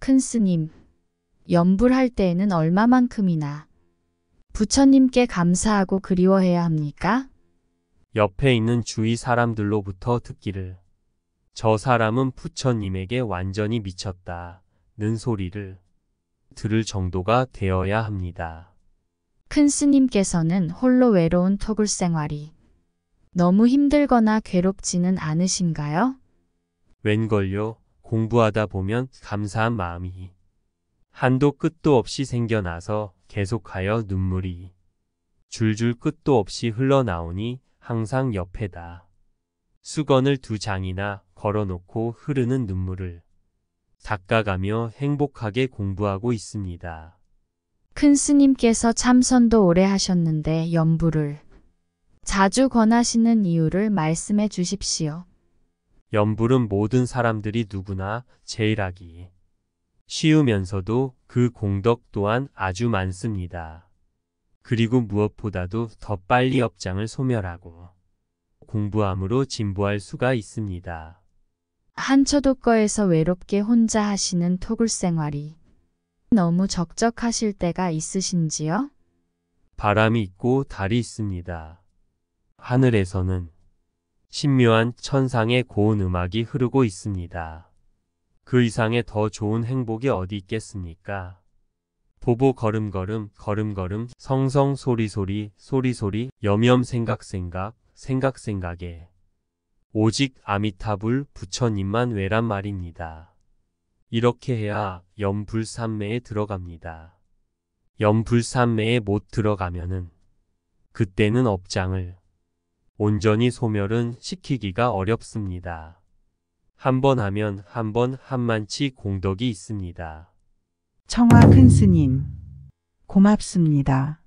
큰 스님, 염불할 때에는 얼마만큼이나 부처님께 감사하고 그리워해야 합니까? 옆에 있는 주위 사람들로부터 듣기를 저 사람은 부처님에게 완전히 미쳤다 는 소리를 들을 정도가 되어야 합니다. 큰 스님께서는 홀로 외로운 토굴 생활이 너무 힘들거나 괴롭지는 않으신가요? 웬걸요? 공부하다 보면 감사한 마음이 한도 끝도 없이 생겨나서 계속하여 눈물이 줄줄 끝도 없이 흘러나오니 항상 옆에다 수건을 두 장이나 걸어놓고 흐르는 눈물을 닦아가며 행복하게 공부하고 있습니다. 큰 스님께서 참선도 오래 하셨는데 연부를 자주 권하시는 이유를 말씀해 주십시오. 연불은 모든 사람들이 누구나 제일하기 쉬우면서도 그 공덕 또한 아주 많습니다. 그리고 무엇보다도 더 빨리 업장을 소멸하고 공부함으로 진보할 수가 있습니다. 한초도거에서 외롭게 혼자 하시는 토굴 생활이 너무 적적하실 때가 있으신지요? 바람이 있고 달이 있습니다. 하늘에서는 신묘한 천상의 고운 음악이 흐르고 있습니다. 그 이상의 더 좋은 행복이 어디 있겠습니까? 보보 걸음걸음 걸음걸음 성성 소리소리 소리소리 염염 생각생각 생각생각에 오직 아미타불 부처님만 외란 말입니다. 이렇게 해야 염불삼매에 들어갑니다. 염불삼매에못 들어가면은 그때는 업장을 온전히 소멸은 시키기가 어렵습니다. 한번 하면 한 번 한만치 공덕이 있습니다. 청아 큰 스님 고맙습니다.